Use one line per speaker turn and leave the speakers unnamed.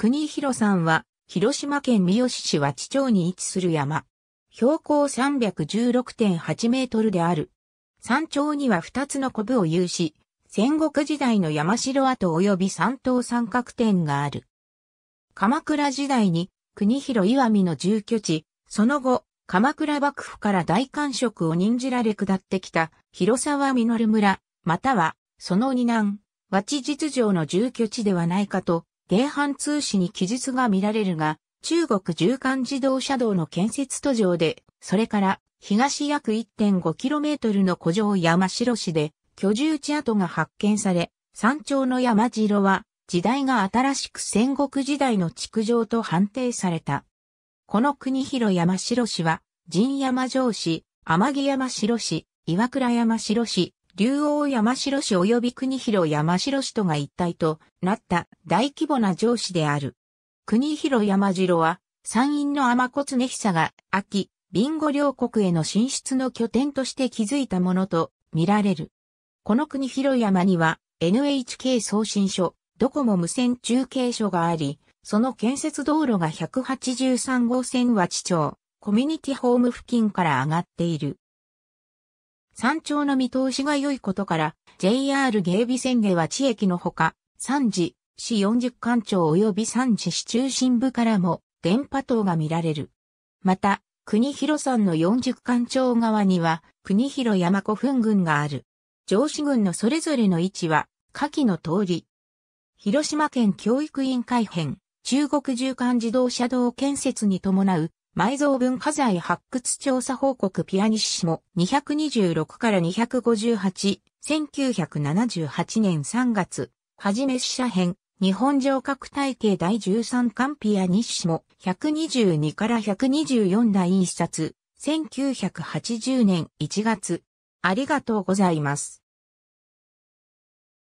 国広さんは、広島県三好市和地町に位置する山。標高316.8メートルである。山頂には2つのコブを有し、戦国時代の山城跡及び三島三角点がある。鎌倉時代に国広岩見の住居地、その後、鎌倉幕府から大官職を任じられ下ってきた広沢実村、またはその二男、和地実情の住居地ではないかと芸阪通史に記述が見られるが、中国縦貫自動車道の建設途上で、それから東約 1.5km の古城山城市で居住地跡が発見され、山頂の山城は時代が新しく戦国時代の築城と判定された。この国広山城市は、神山城市、天城山城市、岩倉山城市、竜王山城市及び国広山城市とが一体となった大規模な城市である。国広山城は山陰の天骨根久が秋、ビンゴ両国への進出の拠点として築いたものと見られる。この国広山には NHK 送信所、ドコモ無線中継所があり、その建設道路が183号線は地町、コミュニティホーム付近から上がっている。山頂の見通しが良いことから、JR 芸備線下は地駅のほか、山時、市四十館町及び山時市中心部からも、電波塔が見られる。また、国広山の四十館町側には、国広山古墳群がある。上司群のそれぞれの位置は、下記の通り。広島県教育委員会編、中国縦貫自動車道建設に伴う埋蔵文化財発掘調査報告ピアニッシモ226から258、1978年3月、はじめ社編、日本城郭体系第13巻ピアニッシモ122から124第1冊、1980年1月。ありがとうございます。